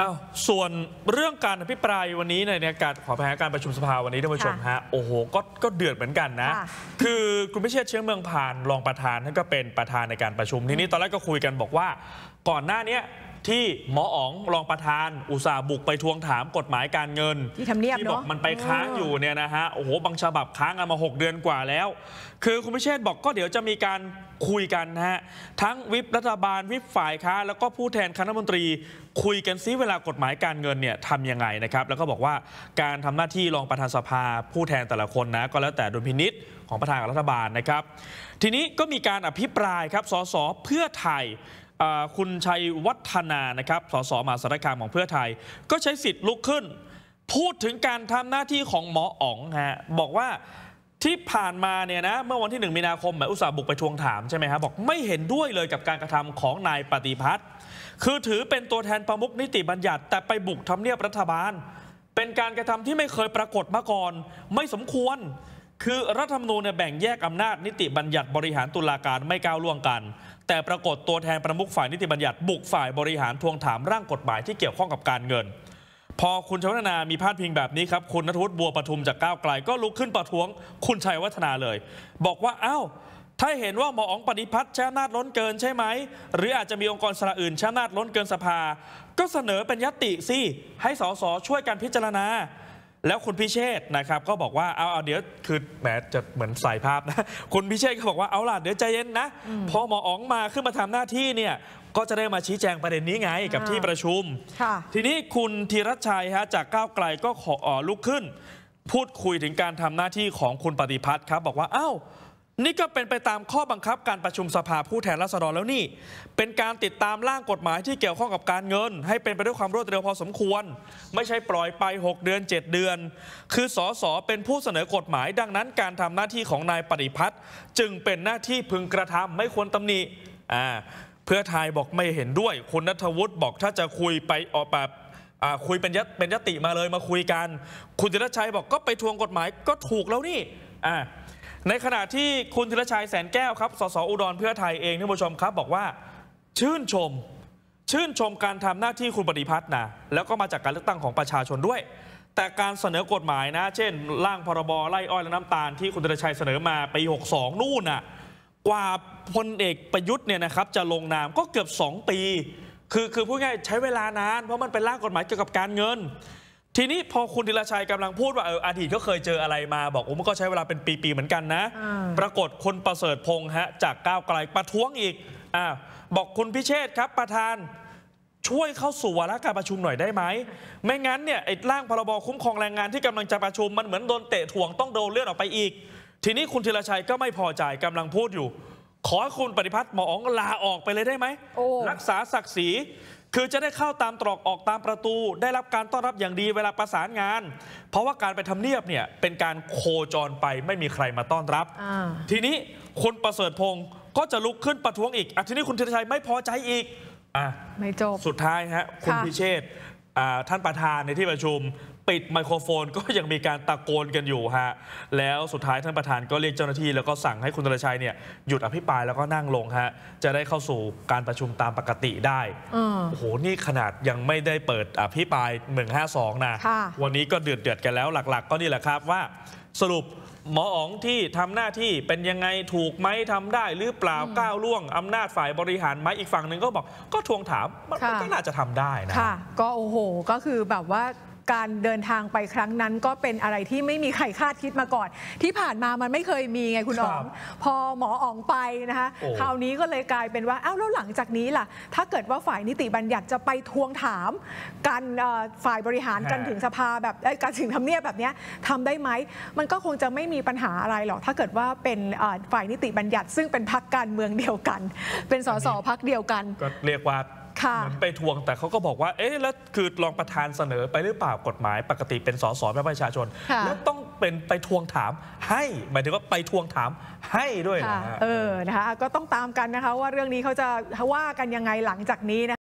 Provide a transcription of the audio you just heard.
อ้าวส่วนเรื่องการอภิปรายวันนี้ในอนการขอแพ้การประชุมสภาวันนี้ท่านผู้ชมฮะ โอ้โหก็ก็เดือดเหมือนกันนะ คือ คุณพิเชษเชื้อเมืองผ่านรองประธานท่านก็เป็นประธานในการประชุมทีนี้ ตอนแรกก็คุยกันบอกว่าก่อนหน้านี้ที่หมออ๋องรองประธานอุตสาบุกไปทวงถามกฎหมายการเงิน ที่ทำเนียบเนอะบอกมันไปค้างอยู่เนี่ยนะฮะ โอ้โหบางฉบับค้างกันมา 6 เดือนกว่าแล้วคือคุณพิเชษบอกก็เดี๋ยวจะมีการคุยกันนะฮะ ทั้งวิปรัฐบาลวิปฝ่ายค้าแล้วก็ผู้แทนคณะมนตรี คุยกันซิเวลากฎหมายการเงินเนี่ย ทำยังไงนะครับแล้วก็บอกว่าการทำหน้าที่รองประธานสภา ผู้แทนแต่ละคนนะก็แล้วแต่ดุลพินิษของประธานรัฐบาลนะครับทีนี้ก็มีการอภิปรายครับสสเพื่อไทยคุณชัยวัฒนานะครับสสมหาสารคามของเพื่อไทย ก็ใช้สิทธิ์ลุกขึ้น พูดถึงการทำหน้าที่ของหมออ๋องฮะ บอกว่าที่ผ่านมาเนี่ยนะ เมื่อวันที่1มีนาคมอุตสาหบุกไปทวงถามใช่ไหมครับบอกไม่เห็นด้วยเลยกับการกระทำของนายปฏิพัฒน์คือถือเป็นตัวแทนประมุขนิติบัญญัติ แต่ไปบุกทำเนียบรัฐบาลเป็นการกระทำที่ไม่เคยปรากฏมาก่อนไม่สมควรคือรัฐธรรมนูญเนี่ยแบ่งแยกอำนาจ นิติบัญญัติบริหารตุลาการไม่ก้าวล่วงกัน แต่ปรากฏตัวแทนประมุขฝ่ายนิติบัญญัติบุกฝ่ายบริหาร ทวงถามร่างกฎหมายที่เกี่ยวข้องกับการเงิน พอคุณชวนา มีพาดพิงแบบนี้ครับคุณนทวุฒิบัวประทุมจากก้าวไกลก็ลุกขึ้นประท้วงคุณชัยวัฒนาเลย บอกว่าอ้าวถ้าเห็นว่าหมอองปฏิพัฒน์ใช้อำนาจล้นเกินใช่ไหมหรืออาจจะมีองค์กรสระอื่นใช้อำนาจล้นเกินสภา ก็เสนอเป็นยติสิให้สสช่วยกันพิจารณาแล้วคุณพิเชษนะครับก็บอกว่าเอาเอาเดี๋ยวคือแหมจะเหมือนสายภาพนะคุณพิเชษก็บอกว่าเอาล่ะเดี๋ยวใจเย็นนะพอหมออ๋องมาขึ้นมาทำหน้าที่เนี่ยก็จะได้มาชี้แจงประเด็นนี้ไง กับที่ประชุมทีนี้คุณธีรชัยฮะจากก้าวไกลก็ขอลุกขึ้น พูดคุยถึงการทำหน้าที่ของคุณปฏิพัฒน์ครับบอกว่าอ้าวนี่ก็เป็นไปตามข้อบังคับการประชุมสภาผู้แทนราษฎรแล้วนี่เป็นการติดตามร่างกฎหมายที่เกี่ยวข้องกับการเงิน ให้เป็นไปด้วยความรวดเร็วพอสมควร ไม่ใช่ปล่อยไป 6 เดือน 7 เดือน คือสสเป็นผู้เสนอกฎหมาย ดังนั้น การทำหน้าที่ของนายปฏิพัฒน์จึงเป็นหน้าที่พึงกระทำไม่ควรตำหนิอ่าเพื่อ ไทยบอกไม่เห็นด้วย คุณนัทวุฒิบอกถ้าจะคุยไปออกแบบคุยเป็นยเป็นยติมาเลยมาคุยกัน คุณธนชัยบอกก็ไปทวงกฎหมายก็ถูกแล้วนี่อ่าในขณะที่คุณธีรชัยแสนแก้วครับ สสอุดรเพื่อไทยเองท่านผู้ชมครับ บอกว่าชื่นชม ชื่นชมการทำหน้าที่คุณปฏิพัฒน์นะ แล้วก็มาจากการเลือกตั้งของประชาชนด้วย แต่การเสนอกฎหมายนะ เช่น ร่างพรบไล่อ้อยและน้ำตาลที่คุณธีรชัยเสนอมาปี 62 นู่นน่ะกว่าพลเอกประยุทธ์เนี่ยนะครับจะลงนามก็เกือบ 2 ปี คือคือพูดง่ายใช้เวลานานเพราะมันเป็นร่างกฎหมายเกี่ยวกับการเงินทีนี้พอคุณธีรชัยกำลังพูดว่าเอออดีตก็เคยเจออะไรมา บอกโอ้มันก็ใช้เวลาเป็นปีๆเหมือนกันนะ ปรากฏคนประเสริฐพงษ์ฮะ จากก้าวไกลประท้วงอีกอ่าบอกคุณพิเชษครับประธานช่วยเข้าสู่วาระการประชุมหน่อยได้ไหมไม่งั้นเนี่ยไอ้ร่างพรบคุ้มครองแรงงานที่กำลังจะประชุมมันเหมือนโดนเตะถ่วงต้องโดนเลื่อนออกไปอีก ทีนี้คุณธีรชัยก็ไม่พอใจกำลังพูดอยู่ ขอคุณปฏิพัฒน์หมออ๋องลาออกไปเลยได้ไหมรักษาศักดิ์ศรีคือจะได้เข้าตามตรอกออกตามประตู ได้รับการต้อนรับอย่างดีเวลาประสานงาน เพราะว่าการไปทำเนียบเนี่ยเป็นการโคจรไปไม่มีใครมาต้อนรับ ทีนี้คุณประเสริฐพงศ์ก็จะลุกขึ้นประท้วงอีกอทีนี้คุณธีรชัยไม่พอใจอีกอ่ะไม่จบสุดท้ายฮะคุณพิเชษท่านประธานในที่ประชุมปิดไมโครโฟนก็ยังมีการตะโกนกันอยู่ฮะ แล้วสุดท้ายท่านประธานก็เรียกเจ้าหน้าที่แล้วก็สั่งให้คุณธนชัยเนี่ยหยุดอภิปรายแล้วก็นั่งลงฮะจะได้เข้าสู่การประชุมตามปกติได้ โอ้โห นี่ขนาดยังไม่ได้เปิดอภิปราย 152 นะ วันนี้ก็เดือดเดือดกันแล้วหลักๆก็นี่แหละครับว่า สรุปหมออ๋องที่ทำหน้าที่เป็นยังไงถูกไหมทำได้หรือเปล่าก้าวล่วง อำนาจฝ่ายบริหารไหมอีกฝั่งหนึ่งก็บอกก็ทวงถามมันก็น่าจะทำได้นะก็โอ้โห ก็คือแบบว่าการเดินทางไปครั้งนั้นก็เป็นอะไรที่ไม่มีใครคาดคิดมาก่อน ที่ผ่านมามันไม่เคยมีไงคุณอ๋องพอหมออ๋องไปนะคะคราวนี้ก็เลยกลายเป็นว่าเอ้าแล้วหลังจากนี้ล่ะถ้าเกิดว่าฝ่ายนิติบัญญัติจะไปทวงถาม การฝ่ายบริหารกันถึงสภาแบบการถึงทำเนียบแบบนี้ทำได้ไหมมันก็คงจะไม่มีปัญหาอะไรหรอกถ้าเกิดว่าเป็นฝ่ายนิติบัญญัติซึ่งเป็นพักการเมืองเดียวกัน เป็นสสพักเดียวกันก็เรียกว่าเหมือนไปทวงแต่เขาก็บอกว่า เอ๊ะ แล้วคือรองประธานเสนอไปหรือเปล่ากฎหมายปกติเป็นสสแม่ประชาชน แล้ว ต้องเป็นไปทวงถามให้ หมายถึงว่าไปทวงถามให้ด้วยนะเออนะคะก็ต้องตามกันนะคะ ว่าเรื่องนี้เขาจะว่ากันยังไงหลังจากนี้นะ